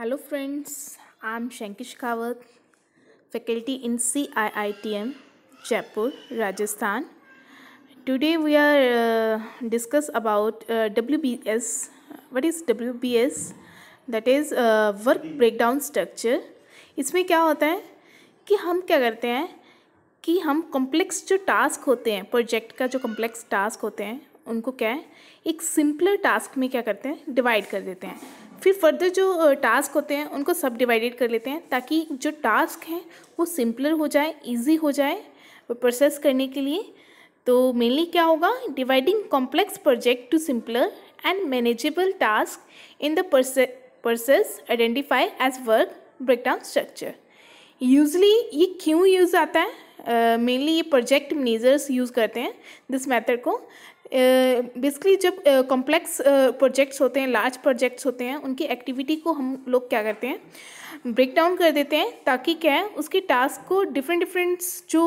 Hello friends I am Shankish Kawat faculty in C I I T M Jaipur Rajasthan today we are discuss about W B S what is W B S that is work break down structure इसमें क्या होता है कि हम क्या करते हैं कि हम कॉम्प्लेक्स जो टास्क होते हैं प्रोजेक्ट का जो कॉम्प्लेक्स टास्क होते हैं उनको क्या है एक सिंपलर टास्क में क्या करते हैं डिवाइड कर देते हैं फिर फर्दर जो टास्क होते हैं उनको सब डिवाइडेड कर लेते हैं ताकि जो टास्क हैं वो सिंपलर हो जाए इजी हो जाए प्रोसेस करने के लिए तो मेनली क्या होगा dividing complex project to simpler and manageable task in the process identify as work breakdown structure usually ये क्यों यूज़ आता है मेनली ये प्रोजेक्ट मैनेजर्स यूज़ करते हैं दिस मेथड को बेसिकली जब कॉम्प्लेक्स प्रोजेक्ट्स होते हैं लार्ज प्रोजेक्ट्स होते हैं उनकी एक्टिविटी को हम लोग क्या करते हैं ब्रेक डाउन कर देते हैं ताकि क्या है उसके टास्क को डिफरेंट डिफरेंट जो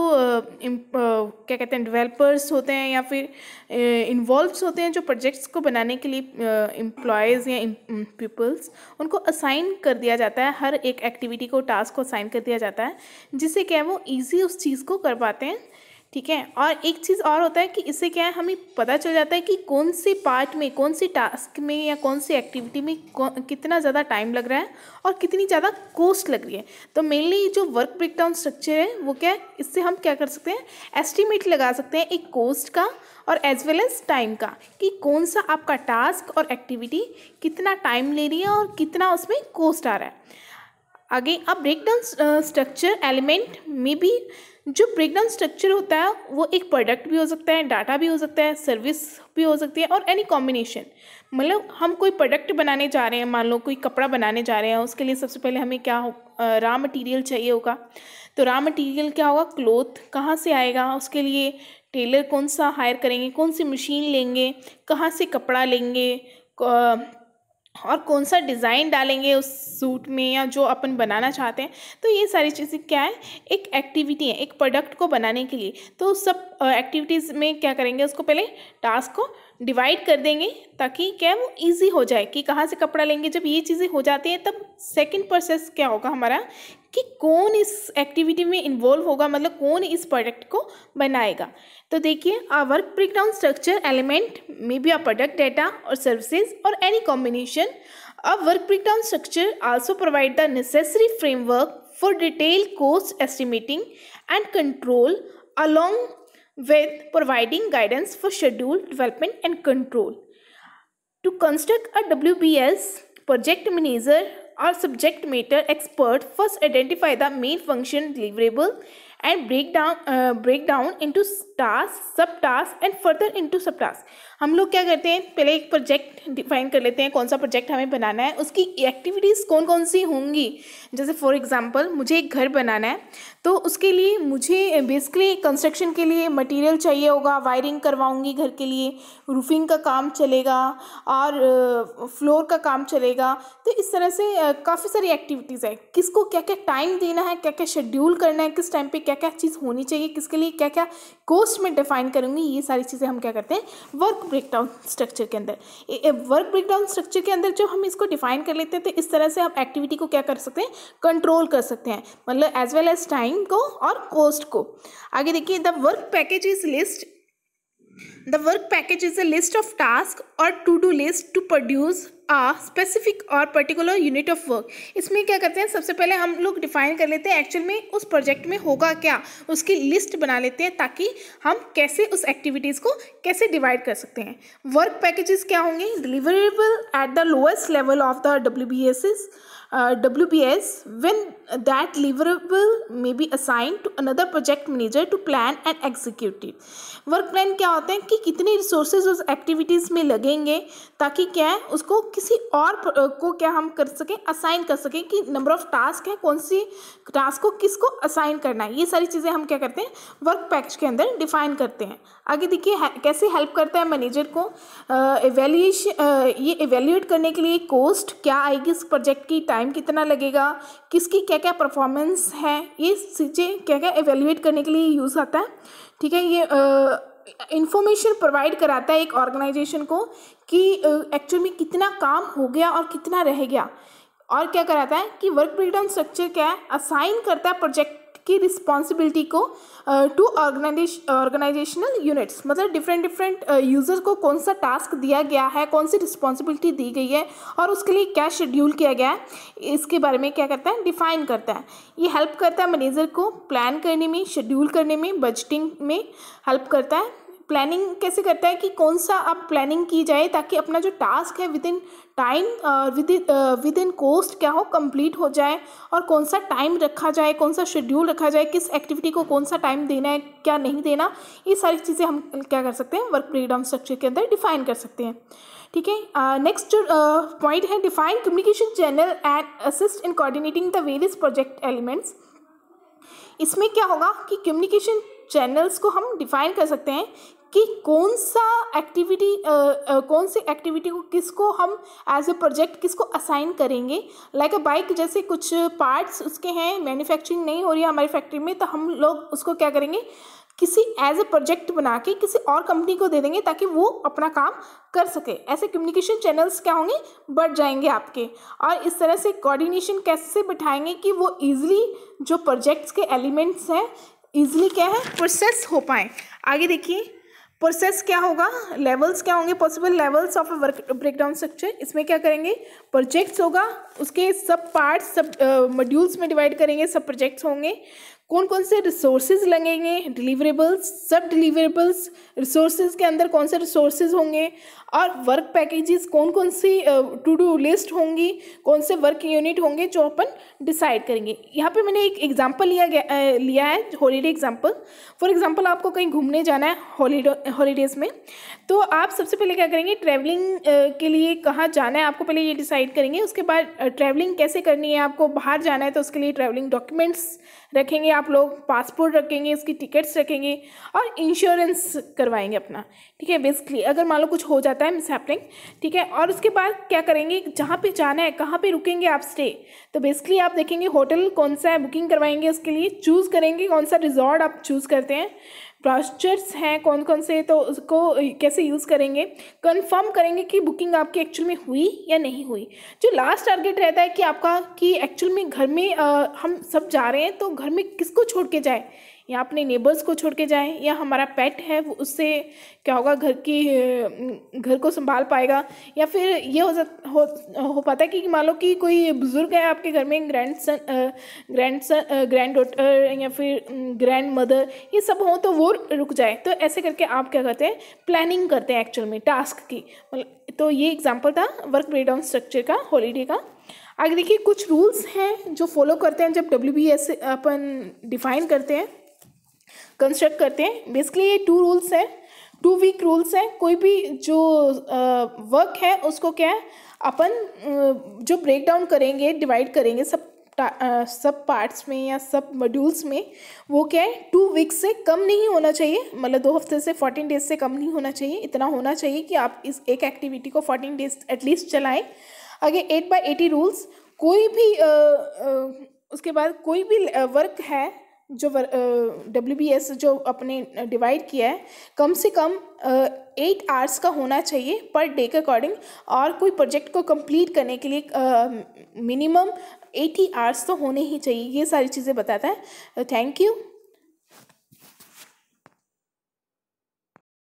क्या कहते हैं डेवलपर्स होते हैं या फिर इन्वॉल्व होते हैं जो प्रोजेक्ट्स को बनाने के लिए एम्प्लॉयज़ या पीपल्स उनको असाइन कर दिया जाता है हर एक एक्टिविटी को टास्क को असाइन कर दिया जाता है जिससे क्या है वो ईजी उस चीज़ को कर पाते हैं ठीक है और एक चीज़ और होता है कि इससे क्या है हमें पता चल जाता है कि कौन से पार्ट में कौन से टास्क में या कौन सी एक्टिविटी में कितना ज़्यादा टाइम लग रहा है और कितनी ज़्यादा कॉस्ट लग रही है तो मेनली जो वर्क ब्रेकडाउन स्ट्रक्चर है वो क्या है इससे हम क्या कर सकते हैं एस्टिमेट लगा सकते हैं एक कोस्ट का और एज वेल एज टाइम का कि कौन सा आपका टास्क और एक्टिविटी कितना टाइम ले रही है और कितना उसमें कॉस्ट आ रहा है आगे अब ब्रेकडाउन स्ट्रक्चर एलिमेंट में भी जो ब्रेकडाउन स्ट्रक्चर होता है वो एक प्रोडक्ट भी हो सकता है डाटा भी हो सकता है सर्विस भी हो सकती है और एनी कॉम्बिनेशन मतलब हम कोई प्रोडक्ट बनाने जा रहे हैं मान लो कोई कपड़ा बनाने जा रहे हैं उसके लिए सबसे पहले हमें क्या हो रॉ मटेरियल चाहिए होगा तो रॉ मटेरियल क्या होगा क्लोथ कहाँ से आएगा उसके लिए टेलर कौन सा हायर करेंगे कौन सी मशीन लेंगे कहाँ से कपड़ा लेंगे और कौन सा डिज़ाइन डालेंगे उस सूट में या जो अपन बनाना चाहते हैं तो ये सारी चीज़ें क्या है एक एक्टिविटी है एक प्रोडक्ट को बनाने के लिए तो सब एक्टिविटीज़ में क्या करेंगे उसको पहले टास्क को डिवाइड कर देंगे ताकि क्या वो इजी हो जाए कि कहाँ से कपड़ा लेंगे जब ये चीज़ें हो जाती हैं तब सेकंड प्रोसेस क्या होगा हमारा कि कौन इस एक्टिविटी में इन्वॉल्व होगा मतलब कौन इस प्रोडक्ट को बनाएगा तो देखिए a work break down structure element may be a product data और सर्विसेज और any combination a work break down structure also provide the necessary framework for detail cost estimating and control along with providing guidance for schedule, development and control. To construct a WBS, project manager or subject matter expert first identify the main function deliverable and break down break down into task sub task and further into sub task हम लोग क्या करते हैं पहले एक project define कर लेते हैं कौन सा प्रोजेक्ट हमें बनाना है उसकी एक्टिविटीज़ कौन कौन सी होंगी जैसे फॉर एग्जांपल मुझे एक घर बनाना है तो उसके लिए मुझे बेसिकली कंस्ट्रक्शन के लिए मटेरियल चाहिए होगा वायरिंग करवाऊँगी घर के लिए रूफिंग का काम चलेगा और फ्लोर uh, का काम चलेगा तो इस तरह से uh, काफ़ी सारी एक्टिविटीज़ है किसको क्या क्या टाइम देना है क्या क्या शेड्यूल करना है किस टाइम पर क्या क्या क्या चीज़ होनी चाहिए किसके लिए क्या क्या कोस्ट में डिफाइन करूँगी ये सारी चीज़ें हम क्या करते हैं वर्क ब्रेकडाउन स्ट्रक्चर के अंदर वर्क ब्रेकडाउन स्ट्रक्चर के अंदर जब हम इसको डिफाइन कर लेते हैं तो इस तरह से आप एक्टिविटी को क्या कर सकते हैं कंट्रोल कर सकते हैं मतलब एज वेल एज टाइम को और कोस्ट को आगे देखिए the work package is list the work package is a list of task और to do list to produce a specific और पर्टिकुलर यूनिट ऑफ वर्क इसमें क्या करते हैं सबसे पहले हम लोग डिफाइन कर लेते हैं एक्चुअल में उस प्रोजेक्ट में होगा क्या उसकी लिस्ट बना लेते हैं ताकि हम कैसे उस एक्टिविटीज़ को कैसे डिवाइड कर सकते हैं वर्क पैकेजेस क्या होंगे deliverable at the lowest level of the W B S W B S when that deliverable may be assign to another project manager to plan and it. Work plan क्या होते हैं कि कितने resources उस activities में लगेंगे ताकि क्या है उसको किसी और को क्या हम कर सकें असाइन कर सकें कि नंबर ऑफ टास्क है कौन सी टास्क को किसको असाइन करना है ये सारी चीज़ें हम क्या करते हैं वर्क पैकेज के अंदर डिफाइन करते हैं आगे देखिए है, कैसे हेल्प करता है मैनेजर को एवेल्यूशन ये एवेल्यूएट करने के लिए कोस्ट क्या आएगी इस प्रोजेक्ट की टाइम कितना लगेगा किसकी क्या क्या परफॉर्मेंस है ये चीज़ें क्या क्या एवेल्यूएट करने के लिए यूज़ आता है ठीक है ये इंफॉर्मेशन प्रोवाइड कराता है एक ऑर्गेनाइजेशन को कि एक्चुअल में कितना काम हो गया और कितना रह गया और क्या कराता है कि वर्क ब्रेकडाउन स्ट्रक्चर क्या है असाइन करता है प्रोजेक्ट की रिस्पॉन्सिबिलिटी को टू ऑर्गेनाइजेश ऑर्गेनाइजेशनल यूनिट्स मतलब डिफरेंट डिफरेंट यूज़र को कौन सा टास्क दिया गया है कौन सी रिस्पॉन्सिबिलिटी दी गई है और उसके लिए क्या शेड्यूल किया गया है इसके बारे में क्या करता है डिफाइन करता है ये हेल्प करता है मैनेजर को प्लान करने में शेड्यूल करने में बजटिंग में हेल्प करता है प्लानिंग कैसे करता है कि कौन सा आप प्लानिंग की जाए ताकि अपना जो टास्क है within time within cost क्या हो कंप्लीट हो जाए और कौन सा टाइम रखा जाए कौन सा शेड्यूल रखा जाए किस एक्टिविटी को कौन सा टाइम देना है क्या नहीं देना ये सारी चीज़ें हम क्या कर सकते हैं वर्क फ्रीडम स्ट्रक्चर के अंदर डिफाइन कर सकते हैं ठीक है नेक्स्ट जो पॉइंट है define communication channel and assist in coordinating the various project elements इसमें क्या होगा कि कम्युनिकेशन चैनल्स को हम डिफाइन कर सकते हैं कि कौन सा एक्टिविटी कौन सी एक्टिविटी को किसको हम एज ए प्रोजेक्ट किसको असाइन करेंगे लाइक अ बाइक जैसे कुछ पार्ट्स उसके हैं मैन्युफैक्चरिंग नहीं हो रही है हमारी फैक्ट्री में तो हम लोग उसको क्या करेंगे किसी एज ए प्रोजेक्ट बना के किसी और कंपनी को दे देंगे ताकि वो अपना काम कर सके ऐसे कम्युनिकेशन चैनल्स क्या होंगे बढ़ जाएंगे आपके और इस तरह से कोऑर्डिनेशन कैसे बिठाएंगे कि वो ईजिली जो प्रोजेक्ट्स के एलिमेंट्स हैं ईजिली क्या है प्रोसेस हो पाए आगे देखिए प्रोसेस क्या होगा लेवल्स क्या होंगे possible levels of work breakdown structure इसमें क्या करेंगे प्रोजेक्ट्स होगा उसके सब पार्ट्स सब मॉड्यूल्स uh, में डिवाइड करेंगे सब प्रोजेक्ट्स होंगे कौन कौन से रिसोर्सेज लगेंगे डिलीवरेबल्स सब डिलीवरेबल्स रिसोर्सेज के अंदर कौन से रिसोर्सेज होंगे और वर्क पैकेजेस कौन कौन सी टू डू लिस्ट होंगी कौन से वर्क यूनिट होंगे जो अपन डिसाइड करेंगे यहाँ पे मैंने एक एग्जांपल लिया गया लिया है हॉलीडे एग्जांपल फॉर एग्जांपल आपको कहीं घूमने जाना है हॉलीडे हॉलीडेज़ में तो आप सबसे पहले क्या करेंगे ट्रैवलिंग के लिए कहाँ जाना है आपको पहले ये डिसाइड करेंगे उसके बाद ट्रैवलिंग कैसे करनी है आपको बाहर जाना है तो उसके लिए ट्रैवलिंग डॉक्यूमेंट्स रखेंगे आप लोग पासपोर्ट रखेंगे उसकी टिकट्स रखेंगे और इंश्योरेंस करवाएंगे अपना ठीक है बेसिकली अगर मान लो कुछ हो जाता है मिसहैपनिंग ठीक है और उसके बाद क्या करेंगे जहाँ पे जाना है कहाँ पे रुकेंगे आप स्टे तो बेसिकली आप देखेंगे होटल कौन सा है बुकिंग करवाएंगे उसके लिए चूज़ करेंगे कौन सा रिजॉर्ट आप चूज़ करते हैं ब्रास्चर्स हैं कौन कौन से तो उसको कैसे यूज़ करेंगे कंफर्म करेंगे कि बुकिंग आपकी एक्चुअल में हुई या नहीं हुई जो लास्ट टारगेट रहता है कि आपका कि एक्चुअल में घर में आ, हम सब जा रहे हैं तो घर में किसको छोड़ के जाए या अपने नेबर्स को छोड़ के जाएँ या हमारा पेट है वो उससे क्या होगा घर की घर को संभाल पाएगा या फिर ये हो हो, हो पाता है कि मान लो कि कोई बुज़ुर्ग है आपके घर में grandson grandson granddaughter या फिर ग्रैंड मदर ये सब हों तो वो रुक जाए तो ऐसे करके आप क्या करते हैं प्लानिंग करते हैं एक्चुअल में टास्क की मतलब, तो ये एग्जाम्पल था वर्क ब्रेकडाउन स्ट्रक्चर का हॉलीडे का आगे देखिए कुछ रूल्स हैं जो फॉलो करते हैं जब डब्ल्यू बी एस अपन डिफाइन करते हैं कंस्ट्रक्ट करते हैं बेसिकली ये टू रूल्स हैं टू वीक रूल्स हैं कोई भी जो वर्क है उसको क्या है अपन जो ब्रेक डाउन करेंगे डिवाइड करेंगे सब सब पार्ट्स में या सब मॉड्यूल्स में वो क्या है टू वीक्स से कम नहीं होना चाहिए मतलब दो हफ्ते से फोर्टीन डेज से कम नहीं होना चाहिए इतना होना चाहिए कि आप इस एक एक्टिविटी को फोर्टीन डेज एटलीस्ट चलाएं आगे एट बाई एटी रूल्स कोई भी आ, आ, उसके बाद कोई भी वर्क है जो डब्ल्यू बी एस जो अपने डिवाइड किया है कम से कम एट आवर्स का होना चाहिए पर डे के अकॉर्डिंग और कोई प्रोजेक्ट को कंप्लीट करने के लिए मिनिमम एटी आवर्स तो होने ही चाहिए ये सारी चीज़ें बताता है थैंक यू